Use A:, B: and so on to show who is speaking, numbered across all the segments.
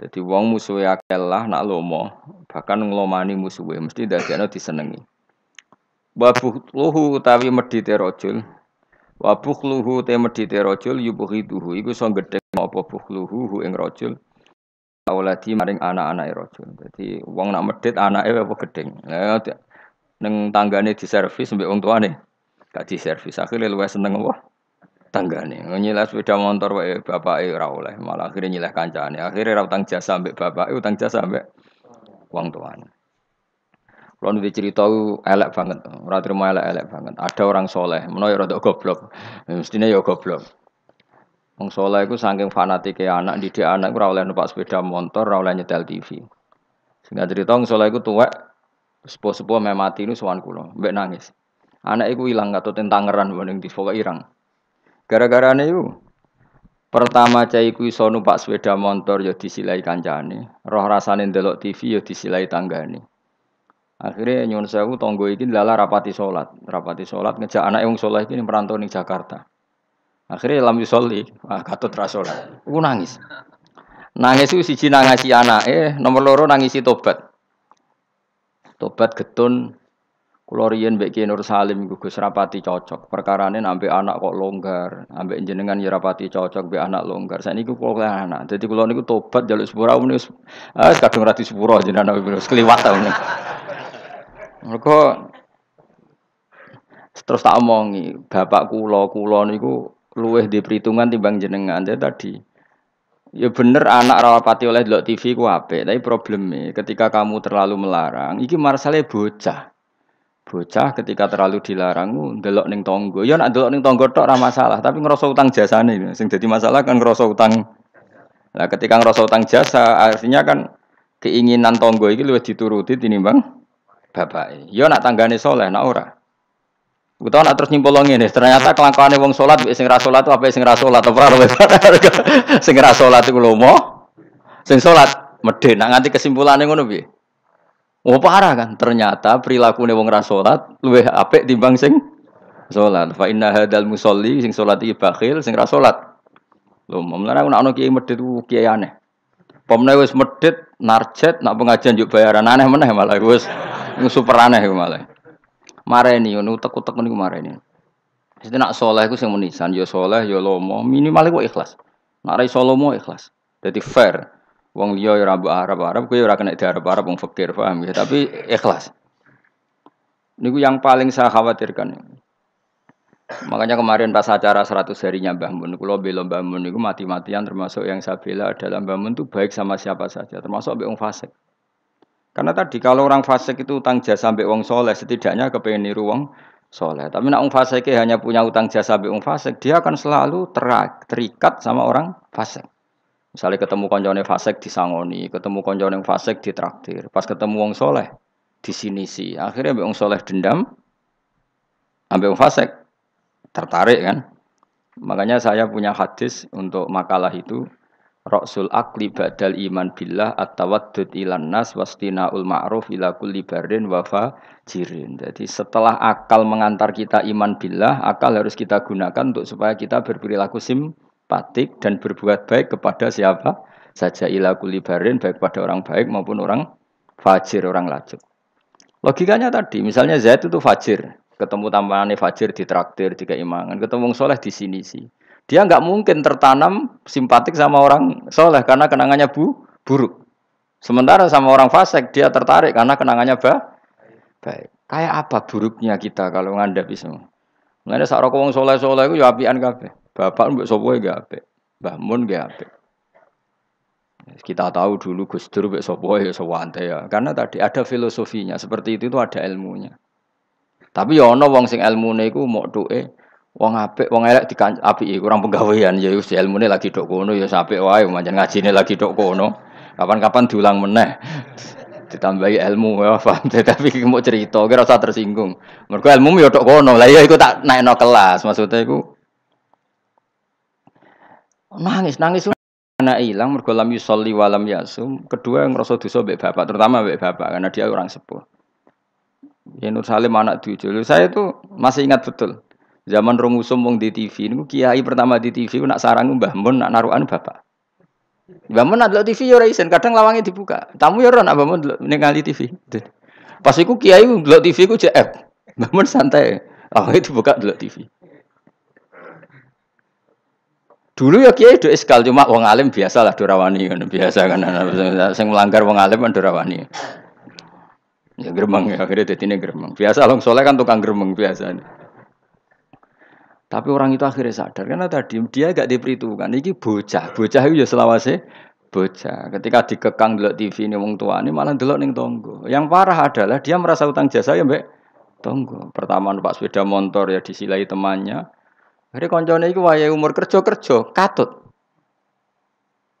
A: Jadi wong musuhe akel lah nak lomo, bahkan nglomani musuhe mesti dadekno disenengi. Wa bukhluhu utawi medhite rajul. Wa bukhluhu te medhite rajul yubghiduhu iku iso gedhe apa bukhluhu hu ing rajul. Auladi maring anak-anake rajul. Jadi wong nak medhit anake apa gedeng. Lah ning tanggane diservis mbek wong tuane. Gak diservis akhire luwih seneng apa? tanggane. Nyilah sepeda motor wae bapake ora oleh, malah akhirnya nyilah kancane. Akhirnya ra utang jasa mbek bapake, utang jasa mbek wong tuane. Kalau nanti cerita elek banget, ora terima elek elek banget. Ada orang soleh, menolak ya rada goblok, mestinya ya goblok. Wong soleh itu saking fanatik anak, didik anak ora oleh numpak sepeda motor, ora oleh nyetel TV. Sehingga cerita wong soleh itu tuwek, sepuh-sepuh memati ini suan kulo, mbek nangis. Anak itu hilang atau tentangeran, banding di irang. Gara-gara yuk. Pertama cahiku iso numpak sepeda motor ya disilai kancane, roh rasane ndelok TV ya disilai tanggane. Akhirnya nyuwun sewu tonggo iki lala rapati salat, rapati salat ngejak anak wong saleh iki merantau ning Jakarta. Akhirnya lam yusoli, ah, katut ra salat. Ku nangis. Nangis ku siji nangisi eh nomor loro nangisi tobat. Tobat getun Kulo baik mbek Nur Salim gugus Gus rapati cocok. Perkarane nampi anak kok longgar, ambek jenengan ya rapati cocok be anak longgar. saya kulo kulo anak. Jadi kulo niku tobat jaluk sepura ah, wis wis kadung rati sepura jenengan sekeliwat kliwat nih kok terus tak omongi, bapak kulo kulo gue luweh di perhitungan timbang jenengan. Jadi tadi Ya bener anak rapati oleh dok TV ku ape tapi problemnya ketika kamu terlalu melarang, iki marsale bocah. Bocah ketika terlalu dilarang gelok oh, ning tonggo. Ya nak delok ning tonggo tok ora masalah, tapi ngerasa utang jasane sing jadi masalah kan ngerasa utang. Lah ketika ngerasa utang jasa artinya kan keinginan tonggo iki luwih dituruti tinimbang bapake. Ya nak tanggane soleh nak ora. Kita nak terus nyimpulong ini, ternyata kelakuannya wong sholat, sing ra sholat apa sing ra sholat, apa ora sing ra sholat itu lomo, sing sholat medhe. Nak nganti kesimpulannya ngono piye? Oh parah kan, ternyata perilaku wong rasolat lebih ape apik timbang sing sholat. Fa inna hadal musolli sing solat iki bakhil, sing rasolat. Lo Lho, aku nak ana kiai medhit ku kiai aneh. Pemne wis medhit narjet nak pengajian juk bayaran aneh meneh malah wis super aneh malah. Mareni ngono utek-utek niku mareni. Wis nak saleh iku sing menisan ya saleh yo ya lomo, minimal iku ikhlas. Nak ra iso ikhlas. Jadi fair. Wong liya ya rambu Arab-Arab kuwi ora kena diarep-arep wong fakir, paham ya? Tapi ikhlas. Niku yang paling saya khawatirkan. Makanya kemarin pas acara 100 harinya Mbah Mun, kalau bela Mbah Mun niku mati-matian termasuk yang saya bela adalah Mbah Mun itu baik sama siapa saja, termasuk mbek wong fasik. Karena tadi kalau orang fasik itu utang jasa ambek wong soleh, setidaknya kepengen niru wong soleh. Tapi nak wong fasik hanya punya utang jasa ambek wong fasik, dia akan selalu terak, terikat sama orang fasik. Misalnya ketemu konjone fasek disangoni, ketemu konjone fasek ditraktir, pas ketemu wong soleh di sini sih. Akhirnya wong soleh dendam, ambil wong fasek tertarik kan. Makanya saya punya hadis untuk makalah itu. Rasul akli badal iman billah at-tawaddud ilan nas wastina ul ma'ruf ila kulli barin wafa jirin. Jadi setelah akal mengantar kita iman billah, akal harus kita gunakan untuk supaya kita berperilaku sim Patik dan berbuat baik kepada siapa saja ila kulibarin baik pada orang baik maupun orang fajir orang lajuk Logikanya tadi misalnya Zaid itu fajir, ketemu tambahannya fajir di traktir di keimangan, ketemu soleh di sini sih. Dia nggak mungkin tertanam simpatik sama orang soleh karena kenangannya bu buruk. Sementara sama orang fasik dia tertarik karena kenangannya ba baik. Kayak apa buruknya kita kalau ngandap semua? Mengenai sak roko wong soleh saleh iku ya an gape. Bapak mbok sopoi ya gak apik. Mbah Mun gak Kita tahu dulu Gus Dur mbok sopoi ya sewante ya. Karena tadi ada filosofinya, seperti itu itu ada ilmunya. Tapi ya ono wong sing ilmune iku mau doe. wong ape? wong elek api ya, kurang pegawaian, ya wis ilmune lagi dokono. kono ya sampai wae ngaji ngajine lagi dokono. kono. Kapan-kapan diulang meneh ditambahi ilmu ya paham tapi mau cerita kira usah tersinggung mergo ilmu yo ya tok kono lah ya iku tak naikno kelas maksudnya iku nangis nangis anak hilang mergo lam yusolli walam yasum kedua ngerasa dosa mbek bapak terutama mbek bapak karena dia orang sepuh ya Nur Salim anak tujuh saya tuh masih ingat betul zaman rumusum wong di TV niku kiai pertama di TV nak sarang mbah mun nak narukan bapak Bangun nak TV ya isin, kadang lawangnya dibuka. Tamu ya ora nak bangun ningali TV. Pas iku kiai delok TV ku JF. Bangun santai. Oh itu buka TV. Dulu ya kiai do sekali, cuma wong alim biasa lah dorawani kan biasa kan sing melanggar wong alim kan dorawani. Ya gremeng ya akhirnya dadine gremeng. Biasa long soleh kan tukang gremeng biasa. Tapi orang itu akhirnya sadar karena tadi dia gak diperhitungkan. Ini bocah, bocah itu ya selawase bocah. Ketika dikekang delok TV ini wong ini malah delok neng tonggo. Yang parah adalah dia merasa utang jasa ya Mbak, tonggo. Pertama numpak sepeda motor ya disilai temannya. Hari koncone itu wayahe umur kerja-kerja katut.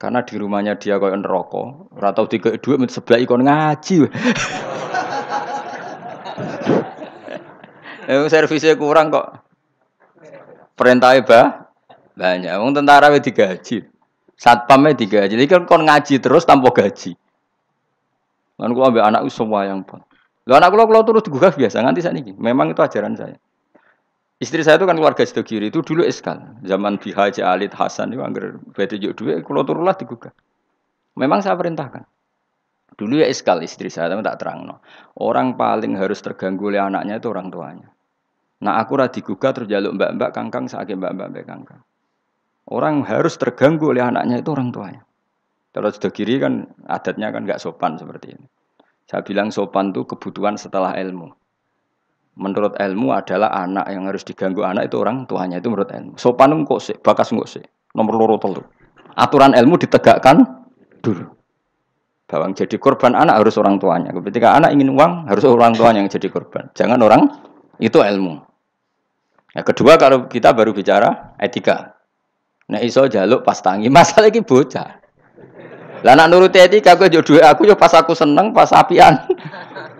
A: Karena di rumahnya dia kau yang rokok, ratau tiga dua menit sebelah ikon ngaji. Emang eh, servisnya kurang kok. Perintah apa? E banyak. Wong tentara wedi digaji. Satpamnya e digaji. Jadi kan kon ngaji terus tanpa gaji. Lalu kula ambil anak semua yang pun. Lah anak kula kalau terus digugah biasa nganti saat ini. Memang itu ajaran saya. Istri saya itu kan keluarga situ kiri itu dulu eskal. Zaman BH Alit Hasan itu angger bete juk dua. Kalau turulah digugah. Memang saya perintahkan. Dulu ya eskal istri saya tapi tak terang no. Orang paling harus terganggu oleh anaknya itu orang tuanya. Nah aku radi gugat terus mbak-mbak kangkang sakit mbak-mbak mbak kangkang. Orang harus terganggu oleh anaknya itu orang tuanya. Kalau sudah kiri kan adatnya kan nggak sopan seperti ini. Saya bilang sopan itu kebutuhan setelah ilmu. Menurut ilmu adalah anak yang harus diganggu anak itu orang tuanya itu menurut ilmu. Sopan itu kok sih, bakas nggak sih, nomor loro telu. Aturan ilmu ditegakkan dulu. Bawang jadi korban anak harus orang tuanya. Ketika anak ingin uang harus orang tuanya yang jadi korban, jangan orang itu ilmu. Nah, kedua kalau kita baru bicara etika. Nek iso jaluk pas tangi, masalah iki bocah. Lah nurut nurut etika gue yo aku yo pas aku seneng, pas apian.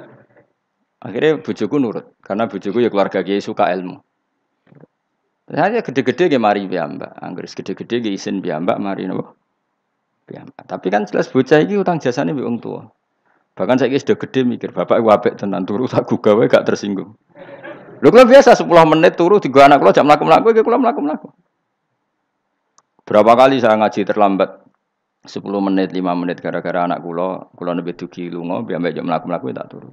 A: Akhirnya bojoku nurut karena bojoku ya keluarga kiai suka ilmu. Hanya gede-gede ge mari biamba. angguris gede-gede ge isin mari nopo. biamba Tapi kan jelas bocah iki utang jasane mbek wong tua. Bahkan saya sudah gede mikir, bapak wabek tenan turu tak gawe gak tersinggung. Lho kula biasa 10 menit turu di anak kula jam mlaku-mlaku iki kula mlaku-mlaku. Berapa kali saya ngaji terlambat sepuluh menit, lima menit gara-gara anak kula, kula nembe dugi lunga biar jam mlaku-mlaku ya tak turu.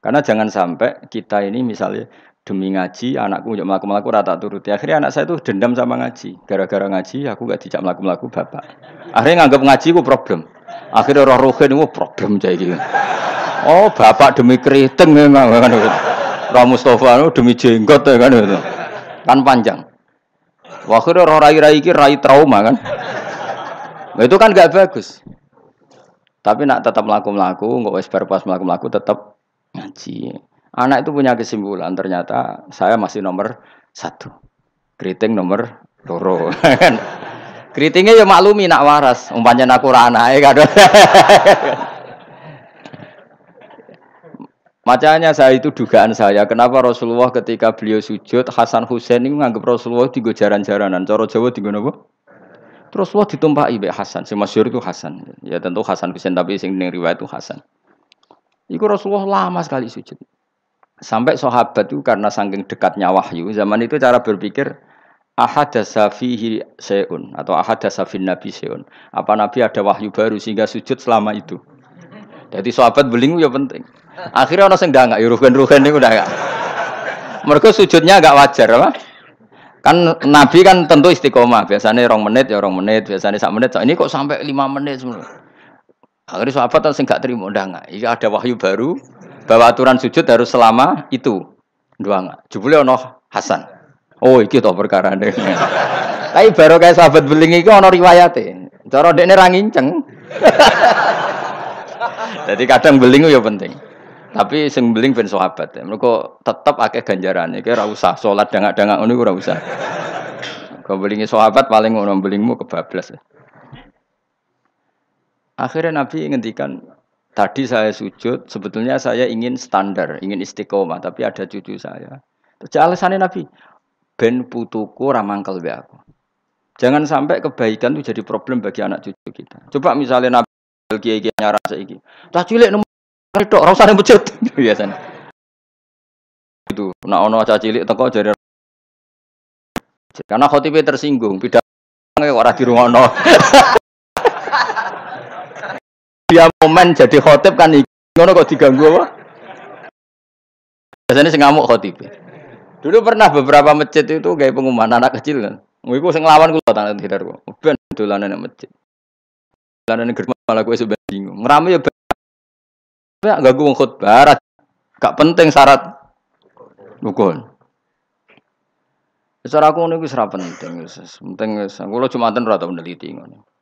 A: Karena jangan sampai kita ini misalnya demi ngaji anakku jam mlaku-mlaku rata turuti. Akhirnya anak saya itu dendam sama ngaji. Gara-gara ngaji aku gak dijak mlaku-mlaku bapak. Akhirnya nganggap ngaji ku problem. Akhirnya roh rohin ku problem jadi. Oh, bapak demi keriting memang. Ra Mustafa itu demi jenggot ya kan itu. Kan panjang. itu orang rai-rai iki rai trauma kan. Nah, itu kan gak bagus. Tapi nak tetap melaku-melaku, nggak wes perpas melaku-melaku tetap ngaji. Anak itu punya kesimpulan ternyata saya masih nomor satu. Keriting nomor loro. Ya Keritingnya kan. ya maklumi nak waras, umpamanya nak anak ya kan. Macanya saya itu dugaan saya, kenapa Rasulullah ketika beliau sujud, Hasan Husain ini menganggap Rasulullah di jaran-jaranan, coro Jawa di apa? Terus Rasulullah ditumpah ibe Hasan, si masyur itu Hasan. Ya tentu Hasan Husain, tapi sing ning riwayat itu Hasan. Iku Rasulullah lama sekali sujud. Sampai sahabat itu karena saking dekatnya wahyu, zaman itu cara berpikir ahad fihi seun atau ahad fin nabi seun. Apa nabi ada wahyu baru sehingga sujud selama itu. Jadi sahabat beling ya penting. Akhirnya orang sing nggak ya ruhen-ruhen udah nggak, mereka sujudnya agak wajar apa? Kan Nabi kan tentu istiqomah, biasanya orang menit ya orang menit, biasanya sak menit. Ini kok sampai lima menit semua. Akhirnya sahabat sing gak terima udah nggak, iya ada wahyu baru bahwa aturan sujud harus selama itu. dua nggak. Jebule ono Hasan. Oh, iki to perkara ini Tapi baru kayak sahabat beling itu ono riwayatin, Cara dekne ra ceng. Jadi kadang beling ya penting. Tapi sing beling ben sahabat. Ya. Mergo tetep akeh ganjarane. ya. ora usah sholat dangak-dangak ngono ora usah. Kau belingi sahabat paling orang belingmu kebablas. Ya. Akhirnya Nabi ngendikan tadi saya sujud, sebetulnya saya ingin standar, ingin istiqomah, tapi ada cucu saya. Terus alasannya Nabi, ben putuku ramangkel be aku. Jangan sampai kebaikan itu jadi problem bagi anak cucu kita. Coba misalnya Nabi kiai kiai nyara seiki. Tak cilik nomor itu orang sana bejut biasanya. Itu, nah ono aja cilik teko jadi karena khotibnya tersinggung, tidak pidato di rumah Nono. Dia momen jadi khotib kan iki ngono kok diganggu apa? Biasanya sing ngamuk khotib. Dulu pernah beberapa masjid itu kayak pengumuman anak kecil kan. saya sing nglawan kula tanah tidak kok. Ben dolanan nang masjid. Dolanan germa malah gue sebenarnya bingung. Ngrame ya Kowe gak gua khutbah, gak penting syarat rukun. Secara aku ngono iku penting, penting wis. cuma Jumatan rada meneliti ngono.